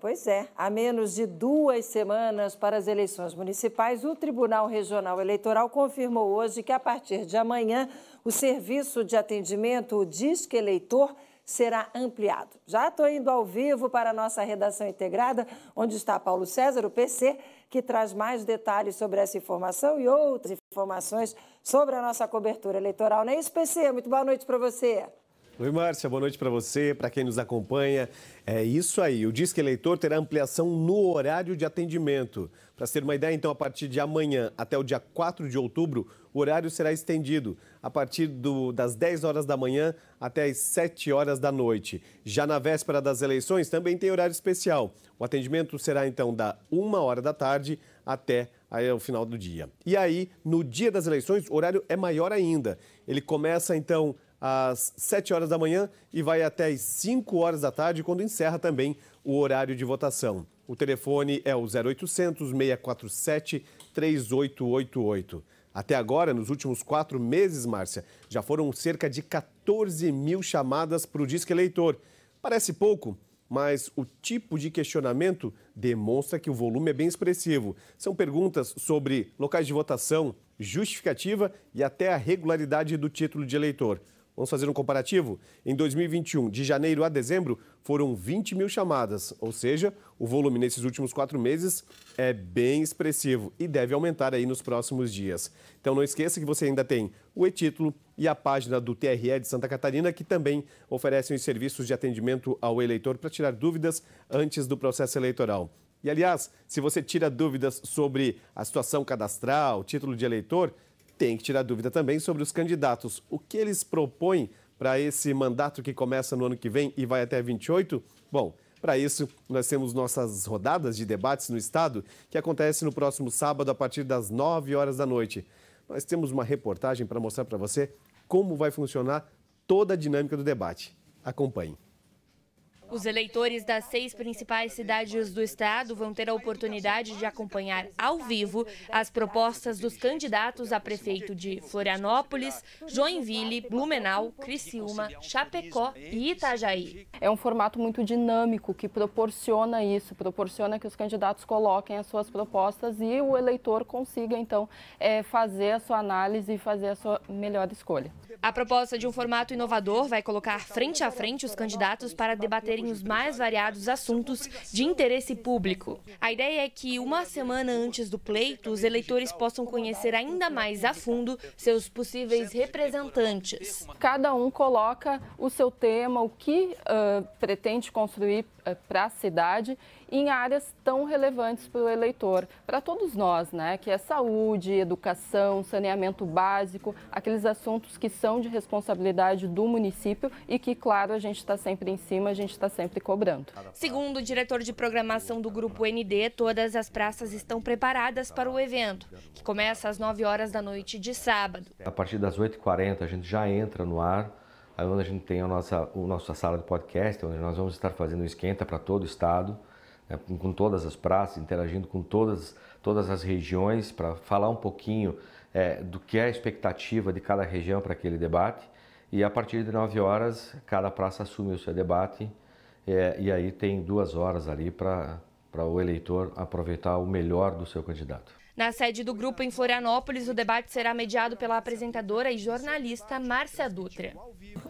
Pois é, a menos de duas semanas para as eleições municipais, o Tribunal Regional Eleitoral confirmou hoje que, a partir de amanhã, o serviço de atendimento, o Disque Eleitor, será ampliado. Já estou indo ao vivo para a nossa redação integrada, onde está Paulo César, o PC, que traz mais detalhes sobre essa informação e outras informações sobre a nossa cobertura eleitoral. Não é isso, PC? Muito boa noite para você. Oi, Márcia, boa noite para você, para quem nos acompanha. É isso aí, o Disque Eleitor terá ampliação no horário de atendimento. Para ser uma ideia, então, a partir de amanhã até o dia 4 de outubro, o horário será estendido a partir do, das 10 horas da manhã até as 7 horas da noite. Já na véspera das eleições, também tem horário especial. O atendimento será, então, da 1 hora da tarde até aí o final do dia. E aí, no dia das eleições, o horário é maior ainda. Ele começa, então, às 7 horas da manhã e vai até às 5 horas da tarde, quando encerra também o horário de votação. O telefone é o 0800 647 3888. Até agora, nos últimos quatro meses, Márcia, já foram cerca de 14 mil chamadas para o Disque Eleitor. Parece pouco, mas o tipo de questionamento demonstra que o volume é bem expressivo. São perguntas sobre locais de votação, justificativa e até a regularidade do título de eleitor. Vamos fazer um comparativo? Em 2021, de janeiro a dezembro, foram 20 mil chamadas, ou seja, o volume nesses últimos quatro meses é bem expressivo e deve aumentar aí nos próximos dias. Então não esqueça que você ainda tem o e-título e a página do TRE de Santa Catarina, que também oferecem os serviços de atendimento ao eleitor para tirar dúvidas antes do processo eleitoral. E, aliás, se você tira dúvidas sobre a situação cadastral, título de eleitor, tem que tirar dúvida também sobre os candidatos. O que eles propõem para esse mandato que começa no ano que vem e vai até 28? Bom, para isso, nós temos nossas rodadas de debates no Estado, que acontece no próximo sábado, a partir das 9 horas da noite. Nós temos uma reportagem para mostrar para você como vai funcionar toda a dinâmica do debate. Acompanhe. Os eleitores das seis principais cidades do estado vão ter a oportunidade de acompanhar ao vivo as propostas dos candidatos a prefeito de Florianópolis, Joinville, Blumenau, Criciúma, Chapecó e Itajaí. É um formato muito dinâmico que proporciona isso, proporciona que os candidatos coloquem as suas propostas e o eleitor consiga, então, é, fazer a sua análise e fazer a sua melhor escolha. A proposta de um formato inovador vai colocar frente a frente os candidatos para debaterem os mais variados assuntos de interesse público. A ideia é que, uma semana antes do pleito, os eleitores possam conhecer ainda mais a fundo seus possíveis representantes. Cada um coloca o seu tema, o que uh, pretende construir uh, para a cidade em áreas tão relevantes para o eleitor, para todos nós, né? Que é saúde, educação, saneamento básico, aqueles assuntos que são de responsabilidade do município e que, claro, a gente está sempre em cima, a gente está está sempre cobrando. Segundo o diretor de programação do Grupo ND, todas as praças estão preparadas para o evento, que começa às 9 horas da noite de sábado. A partir das 8h40 a gente já entra no ar, aí onde a gente tem a nossa, a nossa sala de podcast, onde nós vamos estar fazendo esquenta para todo o estado, né, com todas as praças, interagindo com todas, todas as regiões, para falar um pouquinho é, do que é a expectativa de cada região para aquele debate. E a partir de 9 horas, cada praça assume o seu debate é, e aí tem duas horas ali para o eleitor aproveitar o melhor do seu candidato. Na sede do grupo em Florianópolis, o debate será mediado pela apresentadora e jornalista Márcia Dutra.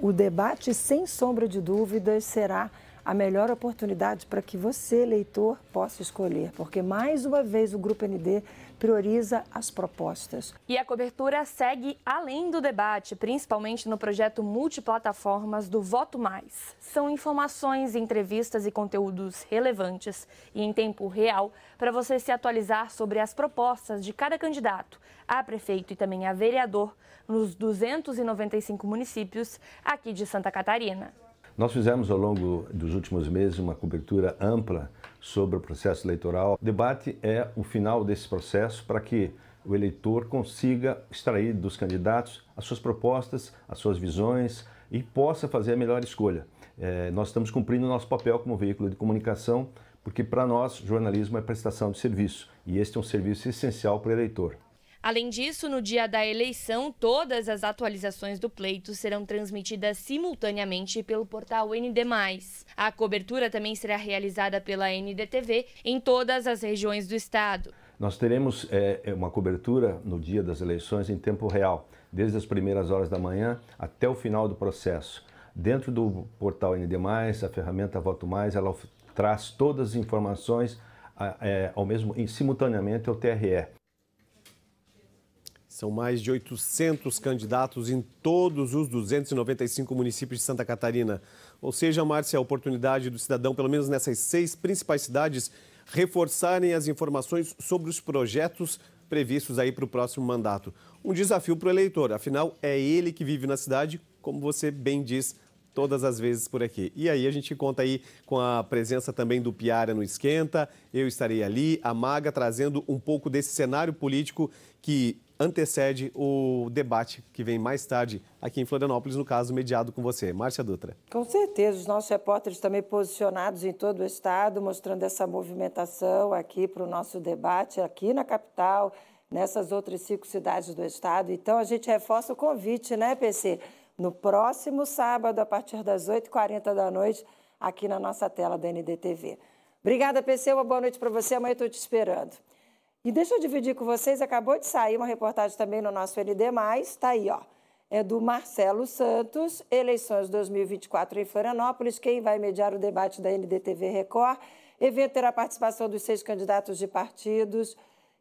O debate, sem sombra de dúvidas, será a melhor oportunidade para que você, leitor, possa escolher, porque mais uma vez o Grupo ND prioriza as propostas. E a cobertura segue além do debate, principalmente no projeto multiplataformas do Voto Mais. São informações, entrevistas e conteúdos relevantes e em tempo real para você se atualizar sobre as propostas de cada candidato a prefeito e também a vereador nos 295 municípios aqui de Santa Catarina. Nós fizemos ao longo dos últimos meses uma cobertura ampla sobre o processo eleitoral. O debate é o final desse processo para que o eleitor consiga extrair dos candidatos as suas propostas, as suas visões e possa fazer a melhor escolha. É, nós estamos cumprindo o nosso papel como veículo de comunicação, porque para nós jornalismo é prestação de serviço e este é um serviço essencial para o eleitor. Além disso, no dia da eleição, todas as atualizações do pleito serão transmitidas simultaneamente pelo portal ND. A cobertura também será realizada pela NDTV em todas as regiões do estado. Nós teremos é, é, uma cobertura no dia das eleições em tempo real, desde as primeiras horas da manhã até o final do processo. Dentro do portal ND, a ferramenta Voto Mais, ela traz todas as informações é, ao mesmo, simultaneamente ao TRE. São mais de 800 candidatos em todos os 295 municípios de Santa Catarina. Ou seja, Márcia, a oportunidade do cidadão, pelo menos nessas seis principais cidades, reforçarem as informações sobre os projetos previstos aí para o próximo mandato. Um desafio para o eleitor, afinal, é ele que vive na cidade, como você bem diz, todas as vezes por aqui. E aí a gente conta aí com a presença também do Piara no Esquenta, eu estarei ali, a Maga trazendo um pouco desse cenário político que antecede o debate que vem mais tarde aqui em Florianópolis, no caso mediado com você. Márcia Dutra. Com certeza, os nossos repórteres também posicionados em todo o estado, mostrando essa movimentação aqui para o nosso debate aqui na capital, nessas outras cinco cidades do estado. Então, a gente reforça o convite, né, PC? No próximo sábado, a partir das 8h40 da noite, aqui na nossa tela da NDTV. Obrigada, PC. Uma boa noite para você. Amanhã estou te esperando. E deixa eu dividir com vocês, acabou de sair uma reportagem também no nosso ND+, está aí, ó. É do Marcelo Santos, eleições 2024 em Florianópolis, quem vai mediar o debate da NDTV Record. Evento terá participação dos seis candidatos de partidos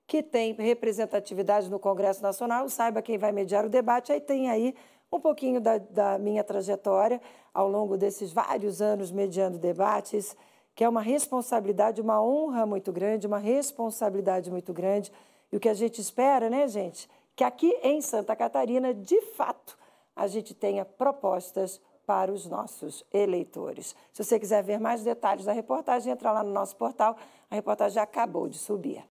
que têm representatividade no Congresso Nacional. Saiba quem vai mediar o debate, aí tem aí um pouquinho da, da minha trajetória ao longo desses vários anos mediando debates, que é uma responsabilidade, uma honra muito grande, uma responsabilidade muito grande. E o que a gente espera, né, gente? Que aqui em Santa Catarina, de fato, a gente tenha propostas para os nossos eleitores. Se você quiser ver mais detalhes da reportagem, entra lá no nosso portal. A reportagem acabou de subir.